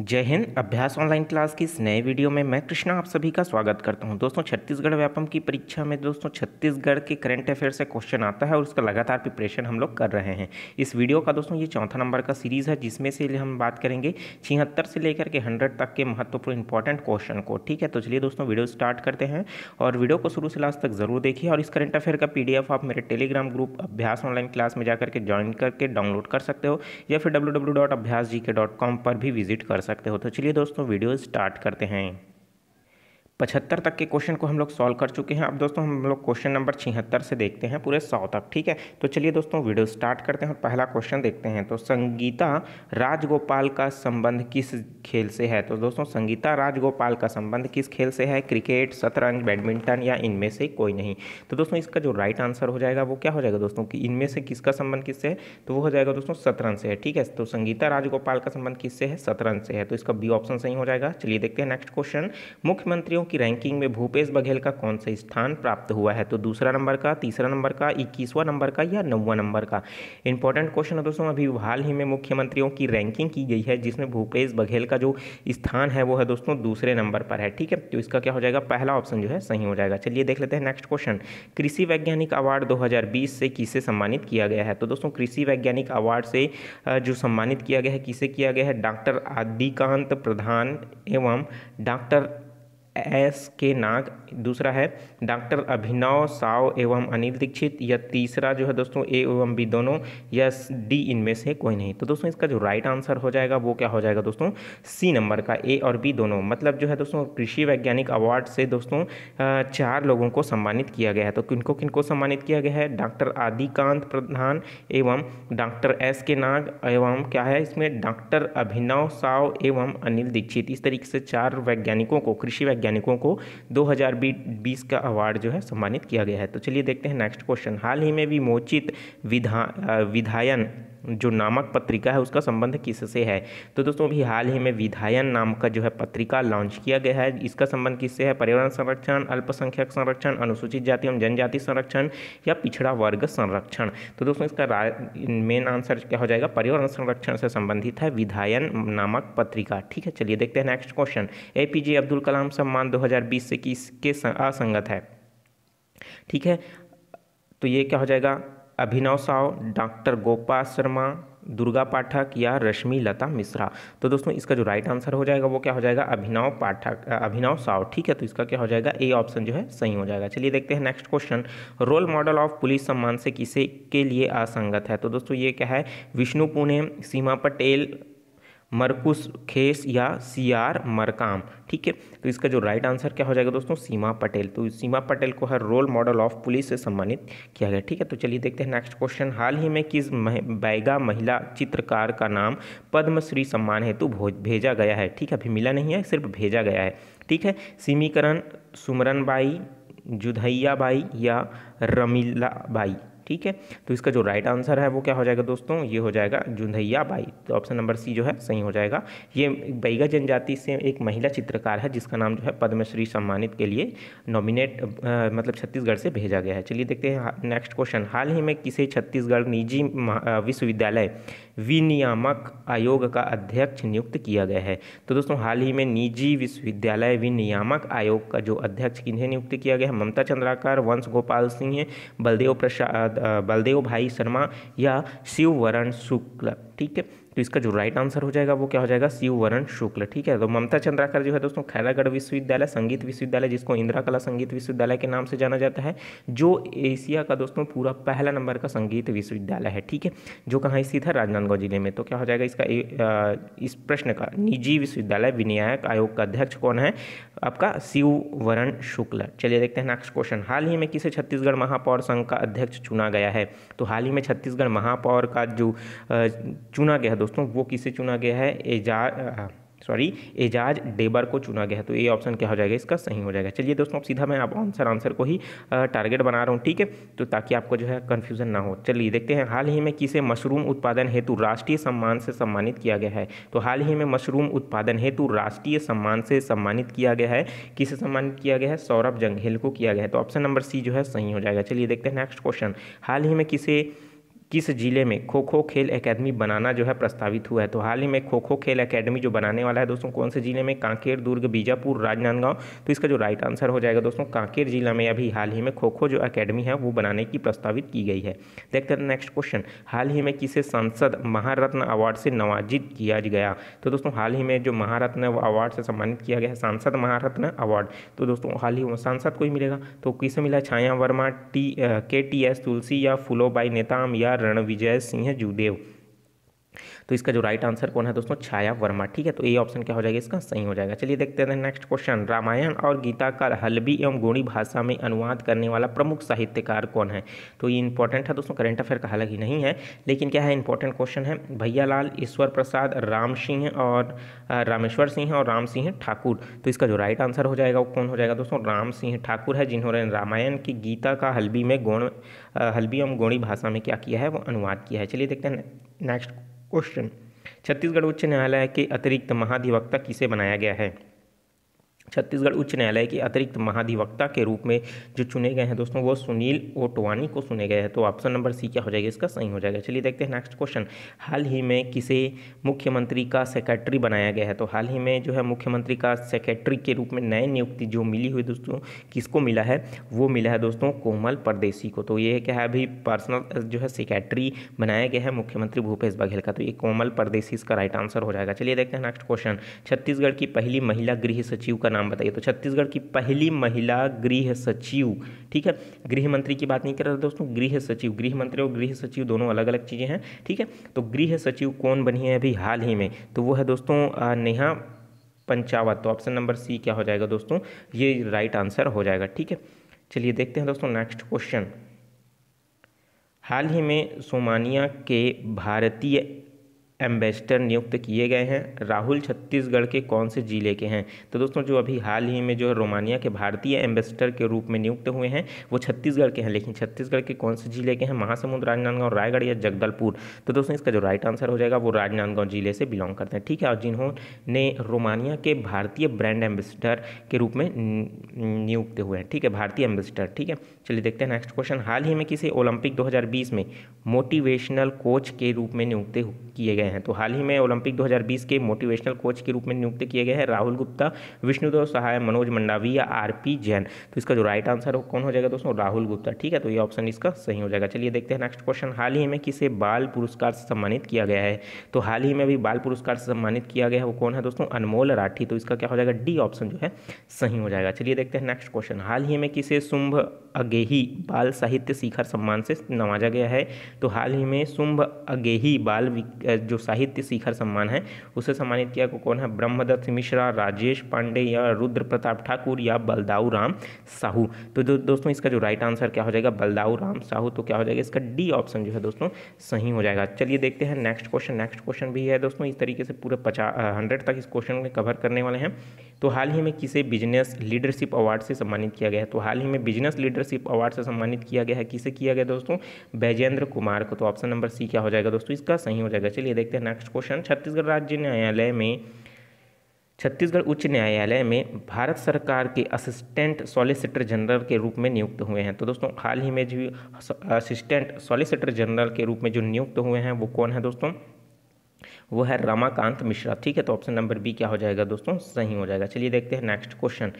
जय हिंद अभ्यास online class की इस नए वीडियो में मैं कृष्णा आप सभी का स्वागत करता हूं दोस्तों छत्तीसगढ़ व्यापम की परीक्षा में दोस्तों छत्तीसगढ़ के करंट अफेयर से क्वेश्चन आता है और उसका लगातार प्रिपरेशन हम लोग कर रहे हैं इस वीडियो का दोस्तों ये चौथा नंबर का सीरीज़ है जिसमें से हम बात करेंगे छिहत्तर से लेकर के हंड्रेड तक के महत्वपूर्ण इंपॉर्टेंट क्वेश्चन को ठीक है तो चलिए दोस्तों वीडियो स्टार्ट करते हैं और वीडियो को शुरू से लास्ट तक जरूर देखिए और इस करंट अफेयर का पी आप मेरे Telegram group Abhyas online class में जाकर के ज्वाइन करके डाउनलोड कर सकते हो या फिर डब्ल्यू पर भी विजिट कर सकते हो तो चलिए दोस्तों वीडियो स्टार्ट करते हैं पचहत्तर तक के क्वेश्चन को हम लोग सॉल्व कर चुके हैं अब दोस्तों हम लोग क्वेश्चन नंबर छिहत्तर से देखते हैं पूरे सौ तक ठीक है तो चलिए दोस्तों वीडियो स्टार्ट करते हैं और पहला क्वेश्चन देखते हैं तो संगीता राजगोपाल का संबंध किस खेल से है तो दोस्तों संगीता राजगोपाल का संबंध किस खेल से है क्रिकेट शतरंज बैडमिंटन या इनमें से कोई नहीं तो दोस्तों इसका जो राइट आंसर हो जाएगा वो क्या हो जाएगा दोस्तों कि इनमें से किसका संबंध किससे है तो वो हो जाएगा दोस्तों शतरंज से है ठीक है तो संगीता राजगोपाल का संबंध किससे है शतरंज से है तो इसका बी ऑप्शन सही हो जाएगा चलिए देखते हैं नेक्स्ट क्वेश्चन मुख्यमंत्रियों खिलाड़ियों की रैंकिंग में भूपेश बघेल का कौन सा स्थान प्राप्त हुआ है तो दूसरा नंबर का तीसरा नंबर का इक्कीसवां नंबर का या नौवा नंबर का इंपॉर्टेंट क्वेश्चन है दोस्तों अभी हाल ही में मुख्यमंत्रियों की रैंकिंग की गई है जिसमें भूपेश बघेल का जो स्थान है वो है दोस्तों दूसरे नंबर पर है ठीक है तो इसका क्या हो जाएगा पहला ऑप्शन जो है सही हो जाएगा चलिए देख लेते हैं नेक्स्ट क्वेश्चन कृषि वैज्ञानिक अवार्ड दो से किसे सम्मानित किया गया है तो दोस्तों कृषि वैज्ञानिक अवार्ड से जो सम्मानित किया गया है किसे किया गया है डॉक्टर आदिकांत प्रधान एवं डॉक्टर एस के नाग दूसरा है डॉक्टर अभिनव साव एवं अनिल दीक्षित या तीसरा जो है दोस्तों ए एवं बी दोनों या डी इनमें से कोई नहीं तो दोस्तों इसका जो राइट आंसर हो जाएगा वो क्या हो जाएगा दोस्तों सी नंबर का ए और बी दोनों मतलब जो है दोस्तों कृषि वैज्ञानिक अवार्ड से दोस्तों चार लोगों को सम्मानित किया गया है तो किनको किनको सम्मानित किया गया है डॉक्टर आदिकांत प्रधान एवं डॉक्टर एस के नाग एवं क्या है इसमें डॉक्टर अभिनव साव एवं अनिल दीक्षित इस तरीके से चार वैज्ञानिकों को कृषि वैज्ञानिक वैज्ञानिकों को दो का अवार्ड जो है सम्मानित किया गया है तो चलिए देखते हैं नेक्स्ट क्वेश्चन हाल ही में भी मोचित विधा विधायन जो नामक पत्रिका है उसका संबंध किससे है तो दोस्तों अभी हाल ही में विधायन नाम का जो है पत्रिका लॉन्च किया गया है इसका संबंध किससे है पर्यावरण संरक्षण अल्पसंख्यक संरक्षण अनुसूचित जाति एवं जनजाति संरक्षण या पिछड़ा वर्ग संरक्षण तो दोस्तों इसका मेन आंसर क्या हो जाएगा पर्यावरण संरक्षण से संबंधित है विधायन नामक पत्रिका ठीक है चलिए देखते हैं next question A P Abdul Kalam सम्मान दो से किसके असंगत है ठीक है तो ये क्या हो जाएगा अभिनव साव डॉक्टर गोपाल शर्मा दुर्गा पाठक या रश्मि लता मिश्रा तो दोस्तों इसका जो राइट आंसर हो जाएगा वो क्या हो जाएगा अभिनव पाठक अभिनव साव ठीक है तो इसका क्या हो जाएगा ए ऑप्शन जो है सही हो जाएगा चलिए देखते हैं next question role model of police सम्मान से किसे के लिए असंगत है तो दोस्तों ये क्या है विष्णु पुणे सीमा पटेल मरकुस खेस या सी आर मरकाम ठीक है तो इसका जो राइट आंसर क्या हो जाएगा दोस्तों सीमा पटेल तो सीमा पटेल को हर रोल मॉडल ऑफ पुलिस से सम्मानित किया गया ठीक है तो चलिए देखते हैं नेक्स्ट क्वेश्चन हाल ही में किस मह, बैगा महिला चित्रकार का नाम पद्मश्री सम्मान हेतु भेजा गया है ठीक है अभी मिला नहीं है सिर्फ भेजा गया है ठीक है सिमीकरण सुमरन बाई जुधैया बाई या रमीला बाई ठीक है तो इसका जो राइट आंसर है वो क्या हो जाएगा दोस्तों ये हो जाएगा जुंधैया बाई तो ऑप्शन नंबर सी जो है सही हो जाएगा ये बैगा जनजाति से एक महिला चित्रकार है जिसका नाम जो है पद्मश्री सम्मानित के लिए नॉमिनेट मतलब छत्तीसगढ़ से भेजा गया है चलिए देखते हैं नेक्स्ट क्वेश्चन हाल ही में किसे छत्तीसगढ़ निजी विश्वविद्यालय विनियामक आयोग का अध्यक्ष नियुक्त किया गया है तो दोस्तों हाल ही में निजी विश्वविद्यालय विनियामक आयोग का जो अध्यक्ष किन्हें नियुक्त किया गया है ममता चंद्राकर वंश गोपाल सिंह बलदेव प्रसाद बलदेव भाई शर्मा या शिववरण शुक्ल ठीक है तो इसका जो राइट आंसर हो जाएगा वो क्या हो जाएगा शिव वरण शुक्ल ठीक है तो ममता चंद्राकर जो है दोस्तों खैरागढ़ विश्वविद्यालय संगीत विश्वविद्यालय जिसको इंदिरा कला संगीत विश्वविद्यालय के नाम से जाना जाता है जो एशिया का दोस्तों पूरा पहला नंबर का संगीत विश्वविद्यालय है ठीक है जो कहाँ स्थित है राजनांदगांव जिले में तो क्या हो जाएगा इसका इस प्रश्न का निजी विश्वविद्यालय विनियायक आयोग का अध्यक्ष कौन है आपका शिव वरण शुक्ल चलिए देखते हैं नेक्स्ट क्वेश्चन हाल ही में किसे छत्तीसगढ़ महापौर संघ का अध्यक्ष चुना गया है तो हाल ही में छत्तीसगढ़ महापौर का जो चुना गया दोस्तों वो किसे चुना गया है एजाज सॉरी हाँ, एजाज डेबर को चुना गया है तो ये ऑप्शन क्या हो जाएगा इसका सही हो जाएगा चलिए दोस्तों अब सीधा मैं आप आंसर आंसर को ही टारगेट बना रहा हूँ ठीक है तो ताकि आपको जो है कन्फ्यूजन ना हो चलिए देखते हैं हाल ही में किसे मशरूम उत्पादन हेतु राष्ट्रीय सम्मान से सम्मानित किया गया है तो हाल ही में मशरूम उत्पादन हेतु राष्ट्रीय सम्मान से सम्मानित किया गया है किसे सम्मानित किया गया है सौरभ जंगेल को किया गया है तो ऑप्शन नंबर सी जो है सही हो जाएगा चलिए देखते हैं नेक्स्ट क्वेश्चन हाल ही में किसे किस ज़िले में खो खो खेल एकेडमी बनाना जो है प्रस्तावित हुआ है तो हाल ही में खो खो खेल एकेडमी जो बनाने वाला है दोस्तों कौन से ज़िले में कांकेर दुर्ग बीजापुर राजनांदगांव तो इसका जो राइट आंसर हो जाएगा दोस्तों कांकेर जिला में अभी हाल ही में खो खो जो अकेडमी है वो बनाने की प्रस्तावित की गई है देखते हैं नेक्स्ट क्वेश्चन हाल ही में किसे सांसद महारत्न अवार्ड से नवाजित किया गया तो दोस्तों हाल ही में जो महारत्न अवार्ड से सम्मानित किया गया है सांसद महारत्न अवार्ड तो दोस्तों हाल ही में सांसद को ही मिलेगा तो किसे मिला Chhaya Verma T K T S Tulsi या फुलोबाई नेताम या रणविजय सिंह जूदेव तो इसका जो राइट आंसर कौन है दोस्तों छाया वर्मा ठीक है तो ये ऑप्शन क्या हो जाएगा इसका सही हो जाएगा चलिए देखते हैं नेक्स्ट क्वेश्चन रामायण और गीता का हल्बी एवं गोणी भाषा में अनुवाद करने वाला प्रमुख साहित्यकार कौन है तो ये इंपॉर्टेंट है दोस्तों करेंट अफेयर का हालांकि नहीं है लेकिन क्या है इंपॉर्टेंट क्वेश्चन है भैया लाल ईश्वर प्रसाद राम सिंह और रामेश्वर सिंह और राम सिंह ठाकुर तो इसका जो राइट आंसर हो जाएगा वो कौन हो जाएगा दोस्तों राम सिंह ठाकुर है जिन्होंने रामायण की गीता का हल्बी में गौण हल्बी एवं गौणी भाषा में क्या किया है वो अनुवाद किया है चलिए देखते हैं नेक्स्ट क्वेश्चन छत्तीसगढ़ उच्च न्यायालय के अतिरिक्त महाधिवक्ता किसे बनाया गया है छत्तीसगढ़ उच्च न्यायालय के अतिरिक्त महाधिवक्ता के रूप में जो चुने गए हैं दोस्तों वो सुनील ओटवानी को सुने गए हैं तो ऑप्शन नंबर सी क्या हो जाएगा इसका सही हो जाएगा चलिए देखते हैं नेक्स्ट क्वेश्चन हाल ही में किसे मुख्यमंत्री का सेक्रेटरी बनाया गया है तो हाल ही में जो है मुख्यमंत्री का सेक्रेटरी के रूप में नए नियुक्ति जो मिली हुई दोस्तों किसको मिला है वो मिला है दोस्तों कोमल परदेसी को तो ये क्या है अभी पर्सनल जो है सेक्रेटरी बनाया गया है मुख्यमंत्री भूपेश बघेल का तो ये कोमल परदेसी इसका राइट आंसर हो जाएगा चलिए देखते हैं नेक्स्ट क्वेश्चन छत्तीसगढ़ की पहली महिला गृह सचिव का नाम बताइए तो छत्तीसगढ़ की पहली महिला गृह सचिव ठीक है गृह मंत्री की बात नहीं कर रहा दोस्तों गृह सचिव गृह मंत्री और गृह सचिव दोनों अलग अलग चीज़ें हैं ठीक है तो गृह सचिव कौन बनी है अभी हाल ही में तो वो है दोस्तों नेहा पंचावत तो ऑप्शन नंबर सी क्या हो जाएगा दोस्तों ये राइट आंसर हो जाएगा ठीक है चलिए देखते हैं दोस्तों नेक्स्ट क्वेश्चन हाल ही में सोमानिया के भारतीय एम्बेसडर नियुक्त किए गए हैं राहुल छत्तीसगढ़ के कौन से ज़िले के हैं तो दोस्तों जो अभी हाल ही में जो है रोमानिया के भारतीय एम्बेसडर के रूप में नियुक्त हुए हैं वो छत्तीसगढ़ के हैं लेकिन छत्तीसगढ़ के कौन से ज़िले के हैं महासमुंद राजनांदगांव रायगढ़ या जगदलपुर तो दोस्तों इसका जो राइट आंसर हो जाएगा वो राजनांदगांव जिले से बिलोंग करते हैं ठीक है और जिन्होंने रोमानिया के भारतीय ब्रांड एम्बेसडर के रूप में नियुक्त हुए हैं ठीक है भारतीय एम्बेसडर ठीक है चलिए देखते हैं नेक्स्ट क्वेश्चन हाल ही में किसी ओलंपिक दो में मोटिवेशनल कोच के रूप में नियुक्त किए गए गए हैं तो हाल ही में ओलंपिक 2020 के मोटिवेशनल कोच के रूप में नियुक्त किए गए हैं राहुल गुप्ता विष्णुदेव सहाय मनोज मंडावी या आर पी जैन तो इसका जो राइट आंसर हो कौन हो जाएगा दोस्तों राहुल गुप्ता ठीक है तो ये ऑप्शन इसका सही हो जाएगा चलिए देखते हैं नेक्स्ट क्वेश्चन हाल ही में किसे बाल पुरस्कार से सम्मानित किया गया है तो हाल ही में भी बाल पुरस्कार से सम्मानित किया गया है वो कौन है दोस्तों अनमोल राठी तो इसका क्या हो जाएगा डी ऑप्शन जो है सही हो जाएगा चलिए देखते हैं नेक्स्ट क्वेश्चन हाल ही में किसे शुंभ अगेही बाल साहित्य शिखर सम्मान से नवाजा गया है तो हाल ही में शुंभ अगेही बाल जो साहित्य शिखर सम्मान है उसे सम्मानित किया को कौन है ब्रह्मदत्त मिश्रा राजेश पांडे या रुद्र प्रताप ठाकुर या बलदाऊ राम साहू तो दो, दोस्तों इसका जो राइट आंसर क्या हो जाएगा बलदाऊ राम साहू तो क्या हो जाएगा इसका डी ऑप्शन जो है दोस्तों सही हो जाएगा चलिए देखते हैं नेक्स्ट क्वेश्चन नेक्स्ट क्वेश्चन भी है दोस्तों इस तरीके से पूरे पचास हंड्रेड तक इस क्वेश्चन में कवर करने वाले हैं तो हाल ही में किसे बिजनेस लीडरशिप अवार्ड से सम्मानित किया गया है तो हाल ही में बिजनेस लीडर लीडरशिप अवार्ड से सम्मानित किया गया है किसे किया गया दोस्तों बैजेंद्र कुमार को तो ऑप्शन नंबर सी क्या हो जाएगा दोस्तों इसका सही हो जाएगा चलिए देखते हैं नेक्स्ट क्वेश्चन छत्तीसगढ़ राज्य न्यायालय में छत्तीसगढ़ उच्च न्यायालय में भारत सरकार के असिस्टेंट सॉलिसिटर जनरल के रूप में नियुक्त हुए हैं तो दोस्तों हाल ही में जो असिस्टेंट सॉलिसिटर जनरल के रूप में जो नियुक्त हुए हैं वो कौन है दोस्तों वो है रमाकांत मिश्रा ठीक है तो ऑप्शन नंबर बी क्या हो जाएगा दोस्तों सही हो जाएगा चलिए देखते हैं नेक्स्ट क्वेश्चन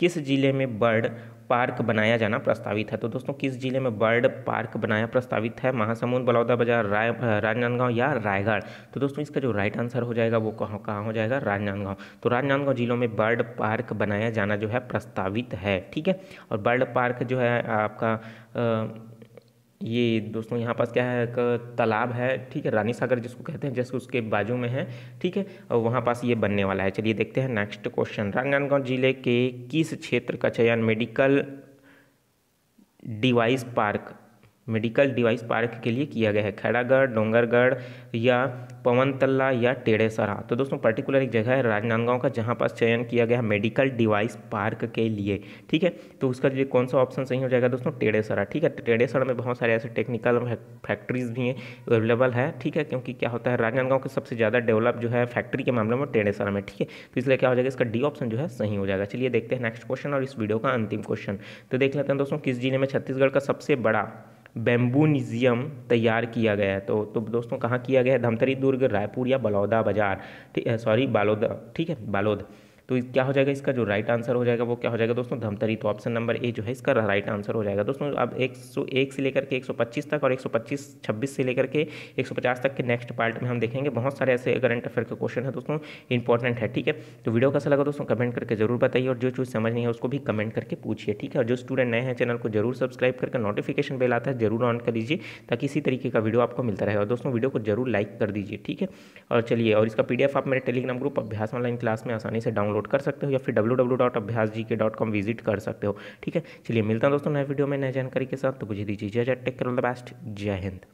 किस जिले में बर्ड पार्क बनाया जाना प्रस्तावित है तो दोस्तों किस जिले में बर्ड पार्क बनाया प्रस्तावित है महासमुंद बलौदा बाजार राय राजनांदगांव या रायगढ़ तो दोस्तों इसका जो राइट आंसर हो जाएगा वो कहाँ कहाँ हो जाएगा राजनांदगांव तो राजनांदगांव जिलों में बर्ड पार्क बनाया जाना जो है प्रस्तावित है ठीक है और बर्ड पार्क जो है आपका आ, ये दोस्तों यहाँ पास क्या है एक तालाब है ठीक है रानी सागर जिसको कहते हैं जैसे उसके बाजू में है ठीक है और वहाँ पास ये बनने वाला है चलिए देखते हैं नेक्स्ट क्वेश्चन राजनांदगांव जिले के किस क्षेत्र का चयन medical device park medical device park के लिए किया गया है खैरागढ़ डोंगरगढ़ या पवन तल्ला या टेढ़ेसरा तो दोस्तों पर्टिकुलर एक जगह है राजनांदगांव का जहां पास चयन किया गया है मेडिकल डिवाइस पार्क के लिए ठीक है तो उसका लिए कौन सा ऑप्शन सही हो जाएगा दोस्तों टेढ़ेसरा ठीक है तो टेढ़ेसरा में बहुत सारे ऐसे टेक्निकल फैक्ट्रीज भी हैं अवेलेबल है ठीक है क्योंकि क्या होता है राजनांदगांव के सबसे ज़्यादा डेवलप जो है फैक्ट्री के मामले में टेढ़ेसरा में ठीक है तो इसलिए क्या हो जाएगा इसका डी ऑप्शन जो है सही हो जाएगा चलिए देखते हैं नेक्स्ट क्वेश्चन और इस वीडियो का अंतिम क्वेश्चन तो देख लेते हैं दोस्तों किस जिले में छत्तीसगढ़ का सबसे बड़ा बेम्बूनिज़ियम तैयार किया गया है तो तो दोस्तों कहाँ किया गया है धमतरी दुर्ग रायपुर या बलौदा बाजार सॉरी बालोदा ठीक है बालोद तो क्या हो जाएगा इसका जो राइट आंसर हो जाएगा वो क्या हो जाएगा दोस्तों धमतरी तो ऑप्शन नंबर ए जो है इसका राइट आंसर हो जाएगा दोस्तों अब एक सौ एक से लेकर के एक सौ पच्चीस तक और एक सौ पच्चीस छब्बीस से लेकर के एक सौ पचास तक के नेक्स्ट पार्ट में हम देखेंगे बहुत सारे ऐसे करंट अफेयर के क्वेश्चन है दोस्तों इंपॉर्टेंट है ठीक है तो वीडियो कैसा लगा दोस्तों कमेंट करके जरूर बताइए और जो चीज़ समझ नहीं है उसको भी कमेंट करके पूछिए ठीक है और जो स्टूडेंट नए हैं चैनल को जरूर सब्सक्राइब करके नोटिफिकेशन बेल आता है जरूर ऑन कर लीजिए ताकि इसी तरीके का वीडियो आपको मिलता रहे और दोस्तों वीडियो को जरूर लाइक कर दीजिए ठीक है और चलिए और इसका पीडीएफ आप मेरे Telegram group Abhyas online class में आसानी से डाउनलोड डाउनलोड कर सकते हो या फिर डब्ल्यू डब्ल्यू डॉट अभ्यास जी के डॉट कॉम विजिट कर सकते हो ठीक है चलिए मिलता हूँ दोस्तों नए वीडियो में नए जानकारी के साथ तो मुझे दीजिए जय जय टेक ऑल द बेस्ट जय हिंद